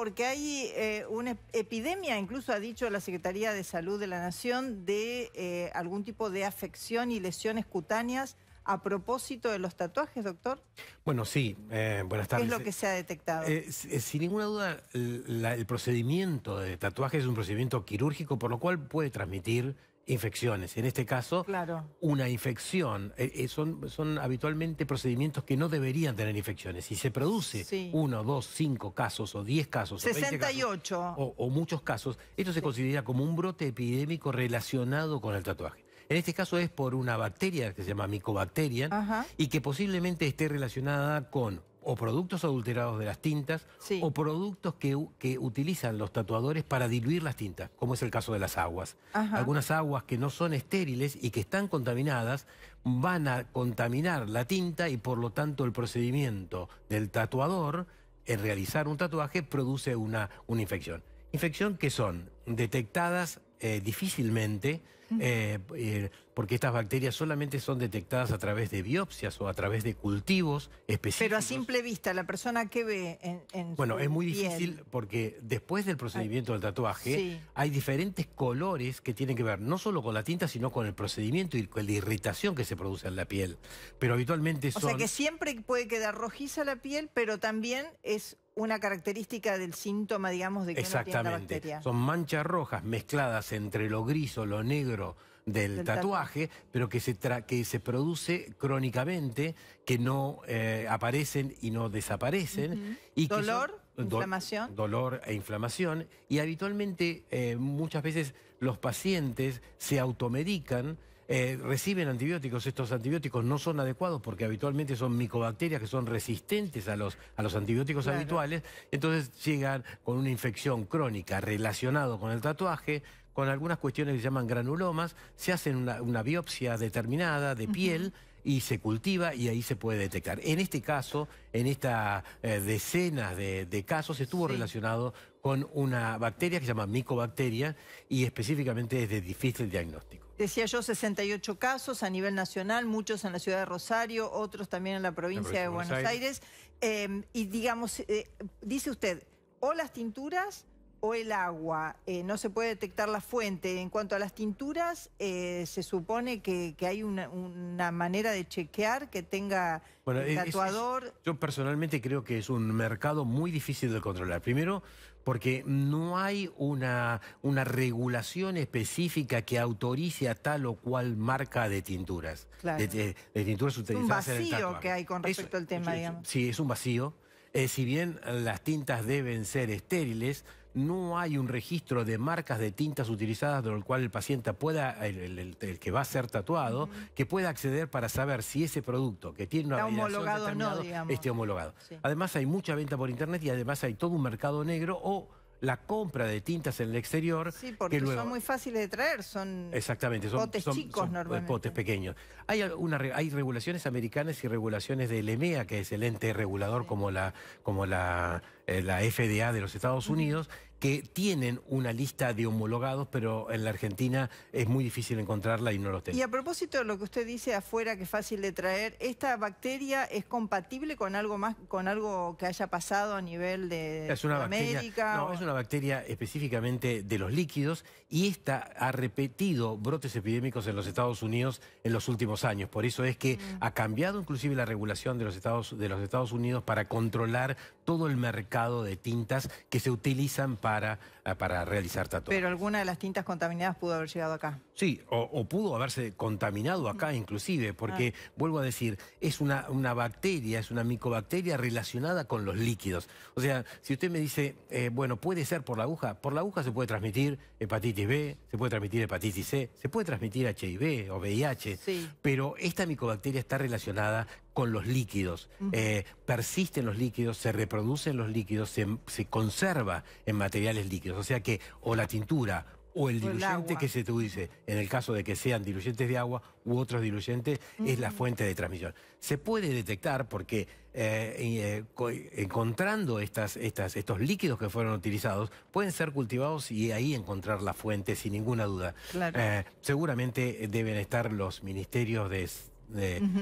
Porque hay eh, una epidemia, incluso ha dicho la Secretaría de Salud de la Nación, de eh, algún tipo de afección y lesiones cutáneas a propósito de los tatuajes, doctor. Bueno, sí, eh, buenas tardes. ¿Qué es lo que se ha detectado? sin ninguna duda, el procedimiento de tatuaje es un procedimiento quirúrgico, por lo cual puede transmitir infecciones. En este caso, una infección. Eh, eh, son, habitualmente procedimientos que no deberían tener infecciones. Si se produce uno, dos, cinco casos o diez casos, 68. O, casos, o, muchos casos, esto se considera como un brote epidémico relacionado con el tatuaje. En este caso es por una bacteria que se llama mycobacteria y que posiblemente esté relacionada con o productos adulterados de las tintas o productos que, utilizan los tatuadores para diluir las tintas, como es el caso de las aguas. Algunas aguas que no son estériles y que están contaminadas van a contaminar la tinta y por lo tanto el procedimiento del tatuador en realizar un tatuaje produce una, infección. Infección que son detectadas eh, difícilmente eh, eh, porque estas bacterias solamente son detectadas a través de biopsias o a través de cultivos específicos. Pero a simple vista, ¿la persona que ve en, en Bueno, es muy difícil porque después del procedimiento del tatuaje hay diferentes colores que tienen que ver no solo con la tinta, sino con el procedimiento y con la irritación que se produce en la piel. Pero habitualmente son... O sea que siempre puede quedar rojiza la piel, pero también es una característica del síntoma, digamos, de que Exactamente. No tiene la bacteria. Son manchas rojas mezcladas entre lo gris o lo negro del, tatuaje, pero que se, que se produce crónicamente, que no eh, aparecen y no desaparecen. y dolor, inflamación. dolor e inflamación. Y habitualmente eh, muchas veces los pacientes se automedican. Eh, reciben antibióticos, estos antibióticos no son adecuados porque habitualmente son micobacterias que son resistentes a los, antibióticos habituales, entonces llegan con una infección crónica relacionada con el tatuaje, con algunas cuestiones que se llaman granulomas, se hacen una, biopsia determinada de piel y se cultiva y ahí se puede detectar. En este caso, en estas eh, decenas de, casos, estuvo relacionado con una bacteria que se llama micobacteria y específicamente es de difícil diagnóstico. Decía yo, 68 casos a nivel nacional, muchos en la ciudad de Rosario, otros también en la provincia, de Buenos Aires. Em, y digamos, eh, dice usted, o las tinturas o el agua, eh, no se puede detectar la fuente. En cuanto a las tinturas, eh, se supone que, hay una, manera de chequear que tenga el tatuador. yo personalmente creo que es un mercado muy difícil de controlar. Primero, porque no hay una, una regulación específica que autorice a tal o cual marca de tinturas. Claro. De, tinturas utilizadas Es un vacío que hay con respecto al tema, digamos. Sí, es un vacío. Eh, si bien las tintas deben ser estériles, no hay un registro de marcas de tintas utilizadas lo cual el paciente pueda, el, que va a ser tatuado, que pueda acceder para saber si ese producto que tiene una Está homologado no, esté homologado. Además hay mucha venta por internet y además hay todo un mercado negro o la compra de tintas en el exterior. Sí, porque luego... son muy fáciles de traer, son, Exactamente, son potes chicos son eh, Potes pequeños. Hay, hay regulaciones americanas y regulaciones del EMEA, que es el ente regulador como la, como la eh, la FDA de los Estados Unidos, que tienen una lista de homologados, pero en la Argentina es muy difícil encontrarla y no los tenemos. Y a propósito de lo que usted dice afuera, que es fácil de traer, ¿esta bacteria es compatible con algo más, con algo que haya pasado a nivel de América? no, es una bacteria específicamente de los líquidos y esta ha repetido brotes epidémicos en los Estados Unidos en los últimos años. Por eso es que mm. ha cambiado inclusive la regulación de los Estados, de los Estados Unidos para controlar todo el mercado de tintas que se utilizan para, eh, para realizar tatuajes. Pero alguna de las tintas contaminadas pudo haber llegado acá. Sí, o, pudo haberse contaminado acá mm. inclusive, porque ah. vuelvo a decir, es una, una, bacteria, es una micobacteria relacionada con los líquidos. O sea, si usted me dice, eh, bueno, puede ser por la aguja, por la aguja se puede transmitir hepatitis B, se puede transmitir hepatitis C, se puede transmitir HIV o VIH, pero esta micobacteria está relacionada con los líquidos, eh, persisten los líquidos, se reproducen los líquidos, se conserva en materiales líquidos, o sea que o la tintura o el diluyente que se utilice, en el caso de que sean diluyentes de agua u otros diluyentes, es la fuente de transmisión. Se puede detectar porque eh, eh, encontrando estas, estas, estos líquidos que fueron utilizados, pueden ser cultivados y ahí encontrar la fuente sin ninguna duda. Eh, seguramente deben estar los ministerios de,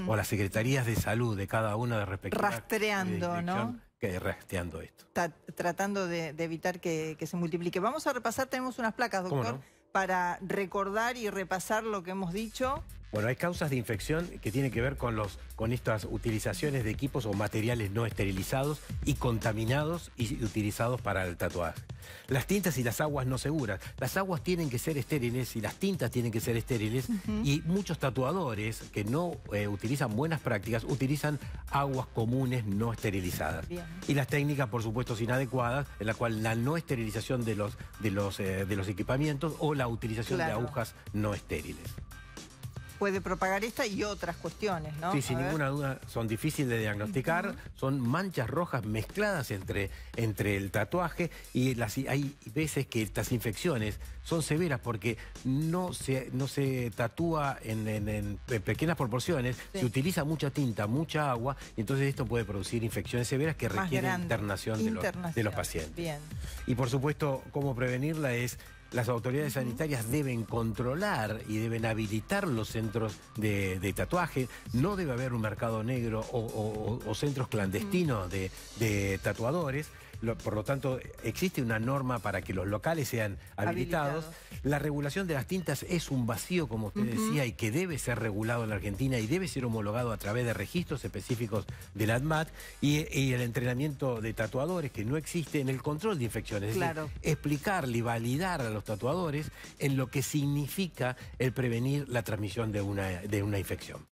o las secretarías de salud de cada una de respectivas. Rastreando, ¿no? que rasteando esto. Está tratando de, evitar que, se multiplique. Vamos a repasar, tenemos unas placas, doctor, para recordar y repasar lo que hemos dicho. Bueno, hay causas de infección que tienen que ver con, los, con estas utilizaciones de equipos o materiales no esterilizados y contaminados y utilizados para el tatuaje. Las tintas y las aguas no seguras. Las aguas tienen que ser estériles y las tintas tienen que ser estériles. Y muchos tatuadores que no eh, utilizan buenas prácticas utilizan aguas comunes no esterilizadas. Y las técnicas, por supuesto, inadecuadas, en la cual la no esterilización de los, de los, eh, equipamientos o la utilización de agujas no estériles puede propagar esta y otras cuestiones, ¿no? Sí, sin ninguna duda, son difíciles de diagnosticar, son manchas rojas mezcladas entre, entre el tatuaje y las, hay veces que estas infecciones son severas porque no se, no se tatúa en, pequeñas proporciones, se utiliza mucha tinta, mucha agua, y entonces esto puede producir infecciones severas que requieren internación, De, los, pacientes. Y por supuesto, cómo prevenirla es las autoridades sanitarias deben controlar y deben habilitar los centros de, tatuaje. No debe haber un mercado negro o, centros clandestinos mm. de tatuadores por lo tanto, existe una norma para que los locales sean habilitados. La regulación de las tintas es un vacío, como usted decía, y que debe ser regulado en la Argentina y debe ser homologado a través de registros específicos del ADMAT y, el entrenamiento de tatuadores que no existe en el control de infecciones. Es decir, explicarle y validar a los tatuadores en lo que significa el prevenir la transmisión de una infección.